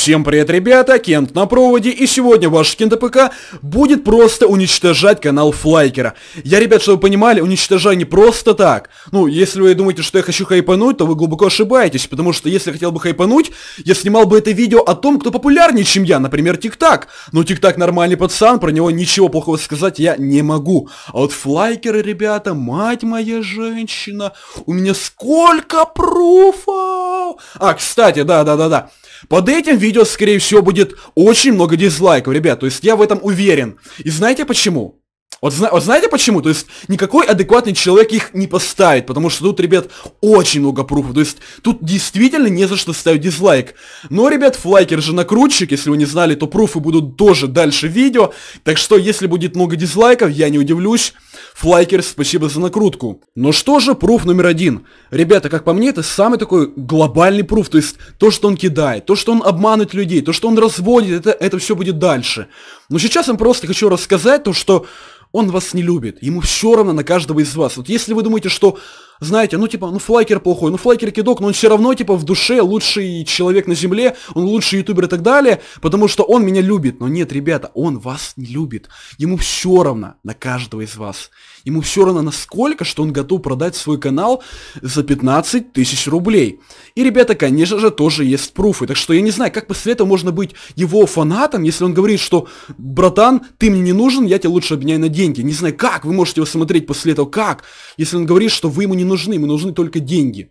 Всем привет, ребята, Кент на проводе, и сегодня ваш Кент ПК будет просто уничтожать канал Флайкера. Я, ребят, чтобы вы понимали, уничтожаю не просто так. Ну, если вы думаете, что я хочу хайпануть, то вы глубоко ошибаетесь, потому что если я хотел бы хайпануть, я снимал бы это видео о том, кто популярнее, чем я, например, Тик-Так. Но Тик-Так нормальный пацан, про него ничего плохого сказать я не могу. А вот Флайкеры, ребята, мать моя женщина, у меня сколько пруфов! А, кстати, да-да-да-да. Под этим видео, скорее всего, будет очень много дизлайков, ребят. То есть я в этом уверен. И знаете почему? Вот, вот знаете почему? То есть никакой адекватный человек их не поставит, потому что тут, ребят, очень много пруфов. То есть тут действительно не за что ставить дизлайк. Но, ребят, флайкер же накрутчик, если вы не знали, то пруфы будут тоже дальше видео. Так что, если будет много дизлайков, я не удивлюсь. Флайкер, спасибо за накрутку. Но что же пруф номер один? Ребята, как по мне, это самый такой глобальный пруф. То есть то, что он кидает, то, что он обманывает людей, то, что он разводит, это, это все будет дальше. Но сейчас я просто хочу рассказать то, что он вас не любит. Ему все равно на каждого из вас. Вот если вы думаете, что знаете, ну типа, ну флайкер плохой, ну флайкер кидок, но он все равно типа в душе лучший человек на земле, он лучший ютубер и так далее, потому что он меня любит. Но нет, ребята, он вас не любит. Ему все равно на каждого из вас. Ему все равно насколько, что он готов продать свой канал за 15 тысяч рублей. И, ребята, конечно же, тоже есть пруфы. Так что я не знаю, как после этого можно быть его фанатом, если он говорит, что, братан, ты мне не нужен, я тебе лучше обменяю на деньги. Не знаю, как вы можете его смотреть после этого, как? Если он говорит, что вы ему не нужны, ему нужны только деньги.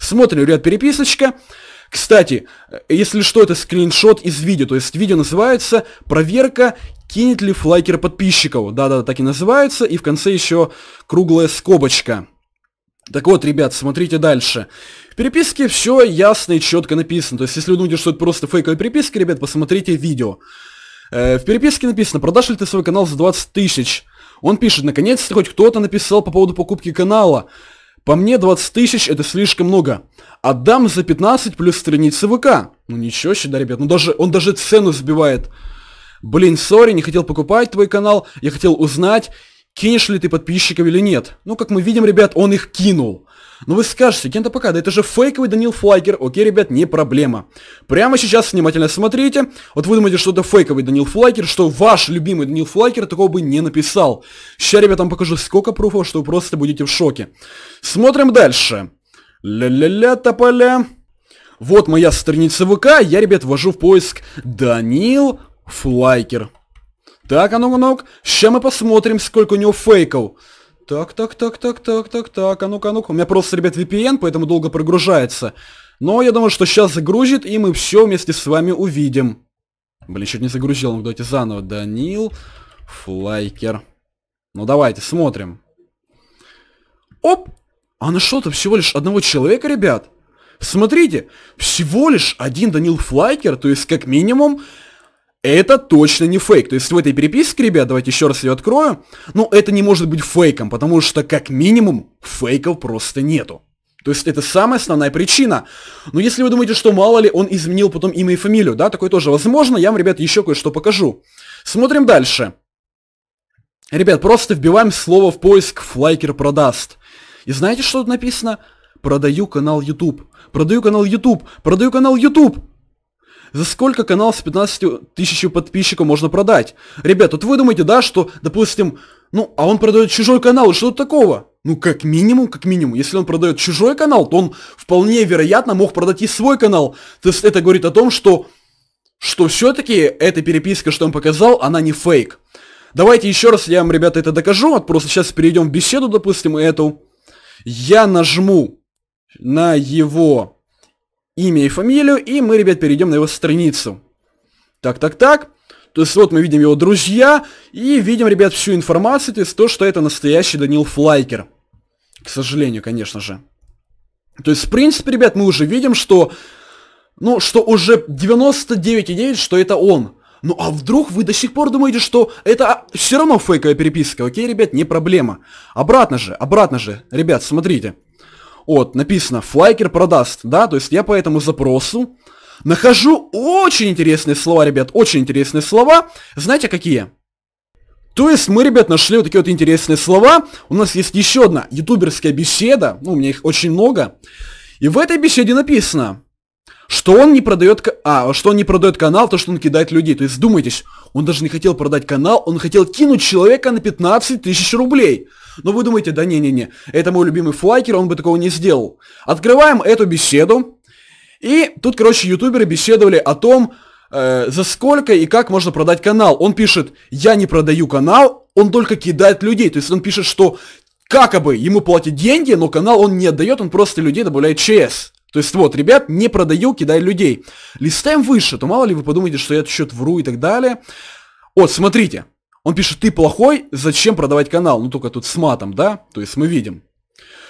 Смотрим ряд переписочка. Кстати, э, если что, это скриншот из видео, то есть видео называется «Проверка, кинет ли флайкер подписчиков». Да-да, так и называется, и в конце еще круглая скобочка. Так вот, ребят, смотрите дальше. В переписке все ясно и четко написано. То есть, если вы думаете, что это просто фейковая переписка, ребят, посмотрите видео. Э, в переписке написано, продашь ли ты свой канал за 20 тысяч? Он пишет, наконец-то хоть кто-то написал по поводу покупки канала. По мне 20 тысяч это слишком много. Отдам за 15 плюс страницы ВК. Ну ничего себе, да, ребят. Ну даже, он даже цену сбивает. Блин, сори, не хотел покупать твой канал. Я хотел узнать, кинешь ли ты подписчиков или нет. Ну, как мы видим, ребят, он их кинул. Но ну вы скажете, Кента пока, да это же фейковый Данил Флайкер. Окей, ребят, не проблема. Прямо сейчас внимательно смотрите. Вот вы думаете, что это фейковый Данил Флайкер, что ваш любимый Данил Флайкер такого бы не написал. Сейчас, ребят, вам покажу сколько пруфов, что вы просто будете в шоке. Смотрим дальше. Ля-ля-ля, тополя. Вот моя страница ВК, я, ребят, ввожу в поиск Данил Флайкер. Так, а ну-ка, ну Сейчас мы посмотрим, сколько у него фейков. Так, так, так, так, так, так, так, а ну-ка, а ну-ка. У меня просто, ребят, VPN, поэтому долго прогружается. Но я думаю, что сейчас загрузит, и мы все вместе с вами увидим. Блин, чуть не загрузил, ну давайте заново. Данил Флайкер. Ну давайте, смотрим. Оп! А нашел-то всего лишь одного человека, ребят. Смотрите, всего лишь один Данил Флайкер, то есть как минимум это точно не фейк. То есть в этой переписке, ребят, давайте еще раз ее открою, ну это не может быть фейком, потому что как минимум фейков просто нету. То есть это самая основная причина. Но если вы думаете, что мало ли он изменил потом имя и фамилию, да, такое тоже возможно, я вам, ребят, еще кое-что покажу. Смотрим дальше. Ребят, просто вбиваем слово в поиск «Флайкер продаст». И знаете, что тут написано? Продаю канал YouTube. Продаю канал YouTube. Продаю канал YouTube. За сколько канал с 15 тысяч подписчиков можно продать? Ребят, вот вы думаете, да, что, допустим, ну, а он продает чужой канал, что тут такого? Ну, как минимум, как минимум, если он продает чужой канал, то он вполне вероятно мог продать и свой канал. То есть это говорит о том, что, что все-таки эта переписка, что он показал, она не фейк. Давайте еще раз я вам, ребята, это докажу. Вот просто сейчас перейдем в беседу, допустим, эту. Я нажму на его имя и фамилию, и мы, ребят, перейдем на его страницу. Так, так, так. То есть вот мы видим его друзья, и видим, ребят, всю информацию, то есть то, что это настоящий Данил Флайкер. К сожалению, конечно же. То есть, в принципе, ребят, мы уже видим, что... Ну, что уже 99,9, что это он. Ну а вдруг вы до сих пор думаете, что это все равно фейковая переписка? Окей, ребят, не проблема. Обратно же, обратно же. Ребят, смотрите от, написано, флайкер продаст, да, то есть я по этому запросу нахожу очень интересные слова, ребят, очень интересные слова, знаете какие? То есть мы, ребят, нашли вот такие вот интересные слова, у нас есть еще одна ютуберская беседа, ну, у меня их очень много, и в этой беседе написано, что он не продает, а, что он не продает канал, то, что он кидает людей. То есть, думайтесь, он даже не хотел продать канал, он хотел кинуть человека на 15 тысяч рублей. Но ну, вы думаете, да не-не-не, это мой любимый флайкер, он бы такого не сделал. Открываем эту беседу. И тут, короче, ютуберы беседовали о том, э, за сколько и как можно продать канал. Он пишет, я не продаю канал, он только кидает людей. То есть он пишет, что как якобы ему платят деньги, но канал он не отдает, он просто людей добавляет ЧС. То есть вот, ребят, не продаю, кидай людей. Листаем выше, то мало ли вы подумаете, что я этот счет вру и так далее. Вот, смотрите. Он пишет, ты плохой, зачем продавать канал? Ну, только тут с матом, да? То есть мы видим.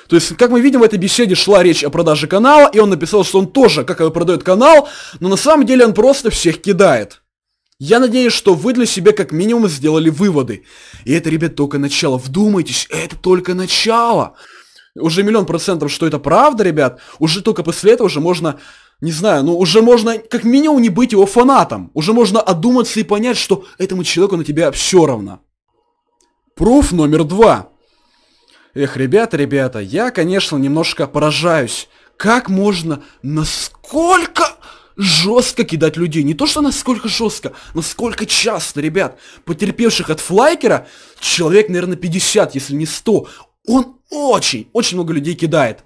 То есть, как мы видим, в этой беседе шла речь о продаже канала, и он написал, что он тоже, как его продает канал, но на самом деле он просто всех кидает. Я надеюсь, что вы для себя как минимум сделали выводы. И это, ребят, только начало. Вдумайтесь, это только начало уже миллион процентов, что это правда, ребят, уже только после этого уже можно, не знаю, ну уже можно как минимум не быть его фанатом. Уже можно одуматься и понять, что этому человеку на тебя все равно. Пруф номер два. Эх, ребята, ребята, я, конечно, немножко поражаюсь. Как можно насколько жестко кидать людей. Не то, что насколько жестко, насколько часто, ребят, потерпевших от флайкера, человек, наверное, 50, если не 100. Он очень, очень много людей кидает.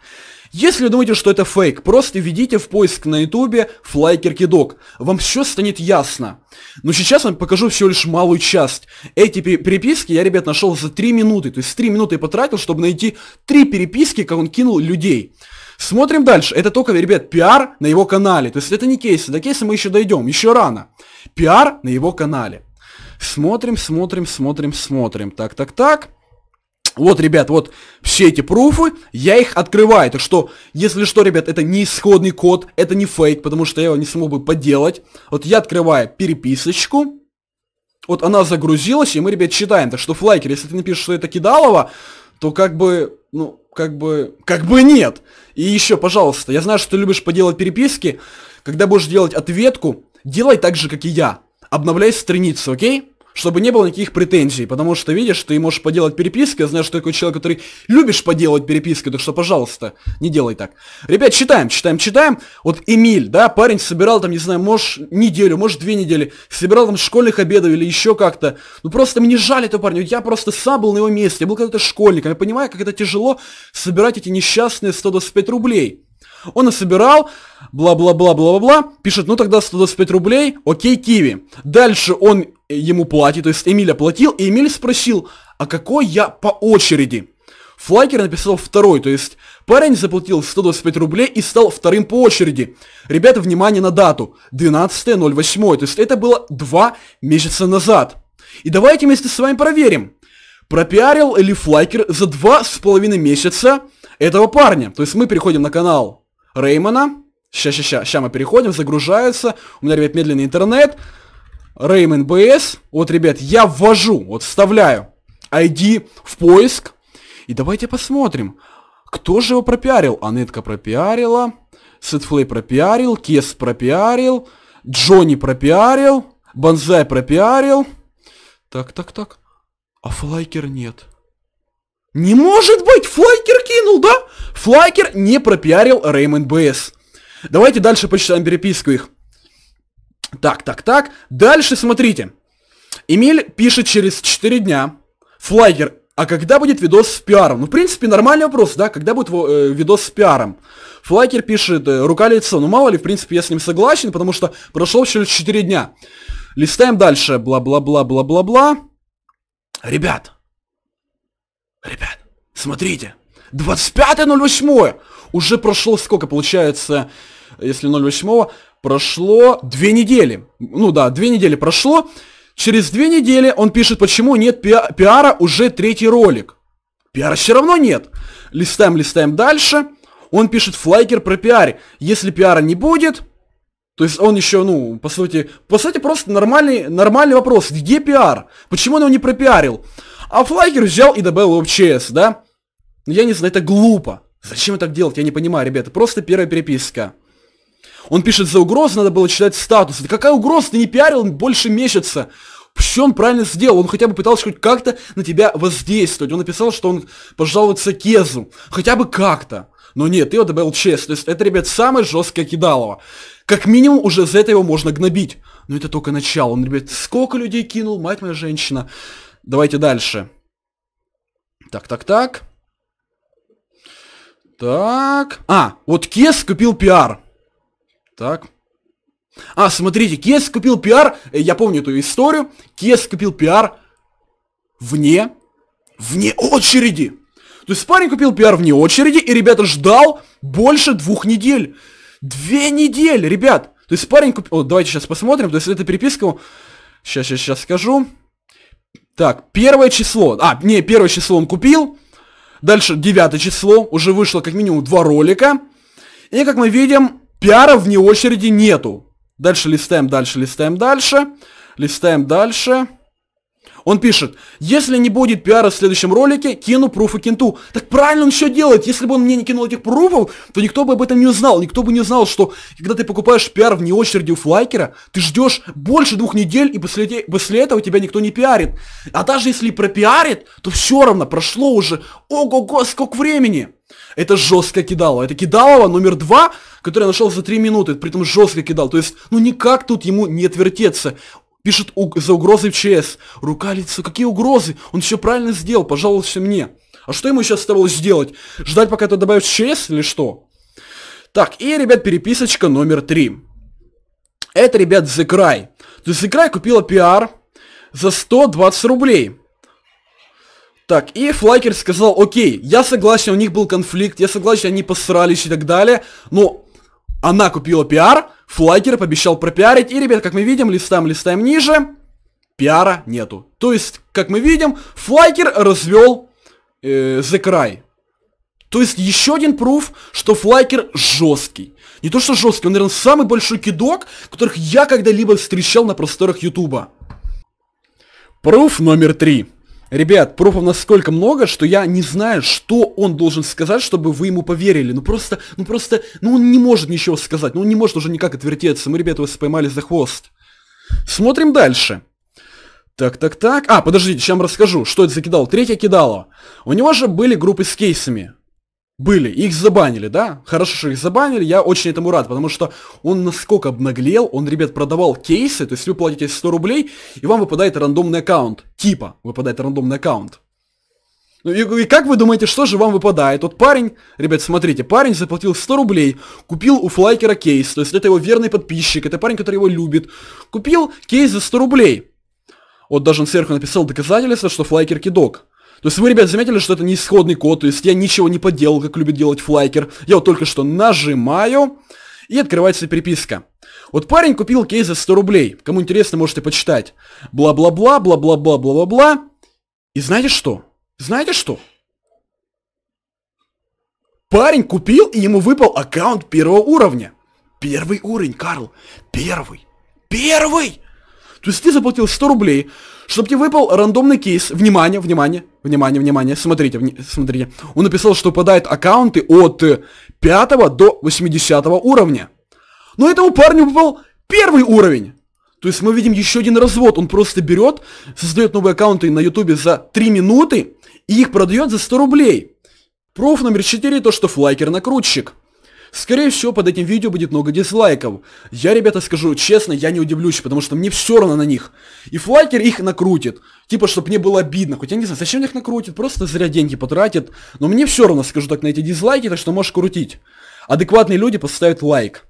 Если вы думаете, что это фейк, просто введите в поиск на ютубе флайкер кидок. Вам все станет ясно. Но сейчас вам покажу всего лишь малую часть. Эти переписки я, ребят, нашел за 3 минуты. То есть 3 минуты я потратил, чтобы найти 3 переписки, как он кинул людей. Смотрим дальше. Это только, ребят, пиар на его канале. То есть это не кейсы. До кейса мы еще дойдем. Еще рано. Пиар на его канале. Смотрим, смотрим, смотрим, смотрим. Так, так, так. Вот, ребят, вот все эти пруфы, я их открываю. Так что, если что, ребят, это не исходный код, это не фейк, потому что я его не смог бы подделать. Вот я открываю переписочку. Вот она загрузилась, и мы, ребят, читаем. Так что, флайкер, если ты напишешь, что это кидалово, то как бы, ну, как бы, как бы нет. И еще, пожалуйста, я знаю, что ты любишь поделать переписки. Когда будешь делать ответку, делай так же, как и я. Обновляй страницу, окей? чтобы не было никаких претензий, потому что, видишь, ты можешь поделать переписки, я знаю, что такой человек, который любишь поделать переписки, так что, пожалуйста, не делай так. Ребят, читаем, читаем, читаем. Вот Эмиль, да, парень собирал там, не знаю, может, неделю, может, две недели, собирал там школьных обедов или еще как-то. Ну, просто мне жаль этого парня, я просто сам был на его месте, я был когда-то школьником, я понимаю, как это тяжело собирать эти несчастные 125 рублей. Он их собирал, бла-бла-бла-бла-бла, пишет, ну тогда 125 рублей, окей, Киви. Дальше он ему платит, то есть Эмиль оплатил, и Эмиль спросил, а какой я по очереди? Флайкер написал второй, то есть парень заплатил 125 рублей и стал вторым по очереди. Ребята, внимание на дату, 12.08, то есть это было два месяца назад. И давайте вместе с вами проверим, пропиарил ли Флайкер за два с половиной месяца этого парня. То есть мы переходим на канал Реймона. Сейчас, сейчас, сейчас, сейчас мы переходим, загружается. У меня, ребят, медленный интернет. Реймон БС. Вот, ребят, я ввожу, вот вставляю ID в поиск. И давайте посмотрим, кто же его пропиарил. Анетка пропиарила, Сетфлей пропиарил, Кес пропиарил, Джонни пропиарил, Бонзай пропиарил. Так, так, так. А флайкер нет. Не может быть, флайкер! кинул, да? Флайкер не пропиарил Реймонд БС. Давайте дальше почитаем переписку их. Так, так, так. Дальше смотрите. Эмиль пишет через 4 дня. Флайкер, а когда будет видос с пиаром? Ну, в принципе, нормальный вопрос, да? Когда будет э, видос с пиаром? Флайкер пишет, э, рука-лицо. Ну, мало ли, в принципе, я с ним согласен, потому что прошло через 4 дня. Листаем дальше. Бла-бла-бла-бла-бла-бла. Ребят. Ребят, смотрите. 25.08! Уже прошло сколько, получается, если 08 прошло две недели. Ну да, две недели прошло. Через две недели он пишет, почему нет пи пиара уже третий ролик. Пиара все равно нет. Листаем, листаем дальше. Он пишет флайкер про пиар. Если пиара не будет, то есть он еще, ну, по сути, по сути просто нормальный, нормальный вопрос. Где пиар? Почему он его не пропиарил? А флайкер взял и добавил в ЧС, да? Ну я не знаю, это глупо. Зачем так делать, я не понимаю, ребята. Просто первая переписка. Он пишет, за угрозу надо было читать статус. Да какая угроза, ты не пиарил больше месяца. Все он правильно сделал, он хотя бы пытался хоть как-то на тебя воздействовать. Он написал, что он пожалуется Кезу. Хотя бы как-то. Но нет, ты его добавил честь. То есть это, ребят, самое жесткое кидалово. Как минимум уже за это его можно гнобить. Но это только начало. Он, ребят, сколько людей кинул, мать моя женщина. Давайте дальше. Так, так, так. Так. А, вот Кес купил пиар. Так. А, смотрите, Кес купил пиар. Э, я помню эту историю. Кес купил пиар вне, вне очереди. То есть парень купил пиар вне очереди, и ребята ждал больше двух недель. Две недели, ребят. То есть парень купил... Вот, давайте сейчас посмотрим. То есть это переписка... Сейчас, сейчас, сейчас скажу. Так, первое число. А, не, первое число он купил. Дальше 9 число, уже вышло как минимум два ролика. И как мы видим, пиара вне очереди нету. Дальше листаем, дальше листаем, дальше. Листаем дальше. Он пишет, если не будет пиара в следующем ролике, кину пруфы кенту. Так правильно он что делает, если бы он мне не кинул этих пруфов, то никто бы об этом не узнал, никто бы не узнал, что когда ты покупаешь пиар вне очереди у флайкера, ты ждешь больше двух недель, и после, после этого тебя никто не пиарит. А даже если и пропиарит, то все равно прошло уже, ого-го, сколько времени. Это жестко кидало. Это кидалово номер два, который я нашел за три минуты, при этом жестко кидал. То есть, ну никак тут ему не отвертеться. Пишет уг за угрозой в ЧС. Рука лицо. Какие угрозы? Он все правильно сделал, пожаловался мне. А что ему сейчас оставалось сделать? Ждать, пока это добавят в ЧС или что? Так, и, ребят, переписочка номер три. Это, ребят, The Cry. То есть The Cry купила пиар за 120 рублей. Так, и Флайкер сказал, окей, я согласен, у них был конфликт, я согласен, они посрались и так далее, но она купила пиар Флагер пообещал пропиарить, и, ребят, как мы видим, листаем, листаем ниже, пиара нету. То есть, как мы видим, Флагер развел э, The Cry. То есть, еще один пруф, что флайкер жесткий. Не то что жесткий, он, наверное, самый большой кидок, которых я когда-либо встречал на просторах Ютуба. Пруф номер три. Ребят, пропов насколько много, что я не знаю, что он должен сказать, чтобы вы ему поверили. Ну просто, ну просто, ну он не может ничего сказать. Ну он не может уже никак отвертеться. Мы, ребята, вас поймали за хвост. Смотрим дальше. Так, так, так. А, подождите, сейчас вам расскажу, что это закидало, кидало. Третье кидало. У него же были группы с кейсами. Были, их забанили, да? Хорошо, что их забанили, я очень этому рад, потому что он насколько обнаглел, он, ребят, продавал кейсы, то есть вы платите 100 рублей, и вам выпадает рандомный аккаунт, типа выпадает рандомный аккаунт. Ну и, и как вы думаете, что же вам выпадает? Вот парень, ребят, смотрите, парень заплатил 100 рублей, купил у флайкера кейс, то есть это его верный подписчик, это парень, который его любит, купил кейс за 100 рублей. Вот даже он сверху написал доказательство, что флайкер кидок. То есть вы, ребят, заметили, что это не исходный код, то есть я ничего не подделал, как любит делать флайкер. Я вот только что нажимаю, и открывается переписка. Вот парень купил кейс за 100 рублей. Кому интересно, можете почитать. Бла-бла-бла, бла-бла-бла, бла-бла-бла. И знаете что? Знаете что? Парень купил, и ему выпал аккаунт первого уровня. Первый уровень, Карл. Первый. Первый! То есть ты заплатил 100 рублей, чтобы тебе выпал рандомный кейс. Внимание, внимание, внимание, внимание. Смотрите, вни смотрите. Он написал, что падают аккаунты от 5 до 80 уровня. Но этому парню выпал первый уровень. То есть мы видим еще один развод. Он просто берет, создает новые аккаунты на ютубе за 3 минуты и их продает за 100 рублей. Проф номер 4, то что флайкер-накрутчик. Скорее всего, под этим видео будет много дизлайков. Я, ребята, скажу честно, я не удивлюсь, потому что мне все равно на них. И флайкер их накрутит. Типа, чтобы мне было обидно. Хоть я не знаю, зачем их накрутит, просто зря деньги потратит. Но мне все равно, скажу так, на эти дизлайки, так что можешь крутить. Адекватные люди поставят лайк.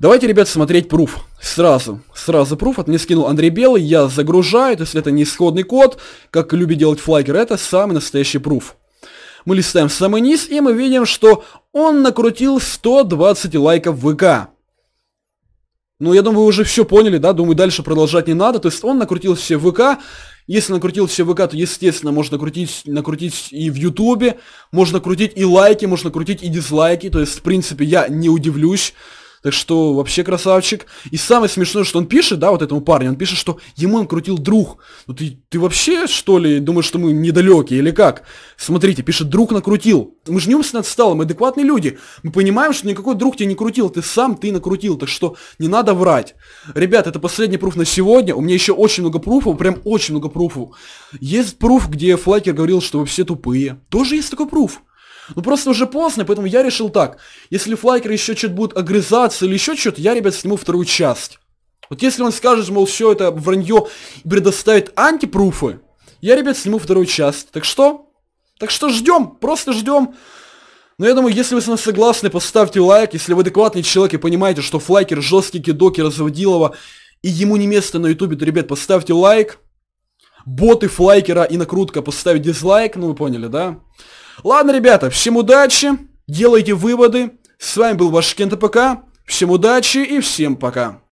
Давайте, ребят, смотреть пруф. Сразу, сразу пруф. Это мне скинул Андрей Белый, я загружаю, то есть это не исходный код, как любит делать флагер, это самый настоящий пруф. Мы листаем в самый низ, и мы видим, что он накрутил 120 лайков в ВК. Ну, я думаю, вы уже все поняли, да? Думаю, дальше продолжать не надо. То есть он накрутил все в ВК. Если накрутил все в ВК, то, естественно, можно крутить, накрутить и в Ютубе. Можно крутить и лайки, можно крутить и дизлайки. То есть, в принципе, я не удивлюсь. Так что вообще красавчик. И самое смешное, что он пишет, да, вот этому парню, он пишет, что ему он крутил друг. Ну ты, ты вообще, что ли, думаешь, что мы недалекие или как? Смотрите, пишет, друг накрутил. Мы же не умственно отстал, мы адекватные люди. Мы понимаем, что никакой друг тебя не крутил, ты сам ты накрутил, так что не надо врать. Ребят, это последний пруф на сегодня. У меня еще очень много пруфов, прям очень много пруфов. Есть пруф, где Флакер говорил, что вы все тупые. Тоже есть такой пруф. Ну просто уже поздно, поэтому я решил так. Если Флайкер еще что-то будет огрызаться или еще что-то, я, ребят, сниму вторую часть. Вот если он скажет, мол, все это вранье и предоставит антипруфы, я, ребят, сниму вторую часть. Так что? Так что ждем, просто ждем. Но я думаю, если вы с нами согласны, поставьте лайк. Если вы адекватный человек и понимаете, что Флайкер жесткий кидоки разводилова, и ему не место на ютубе, то, ребят, поставьте лайк. Боты Флайкера и накрутка поставить дизлайк, ну вы поняли, да? Ладно, ребята, всем удачи, делайте выводы. С вами был ваш Кента ПК. Всем удачи и всем пока.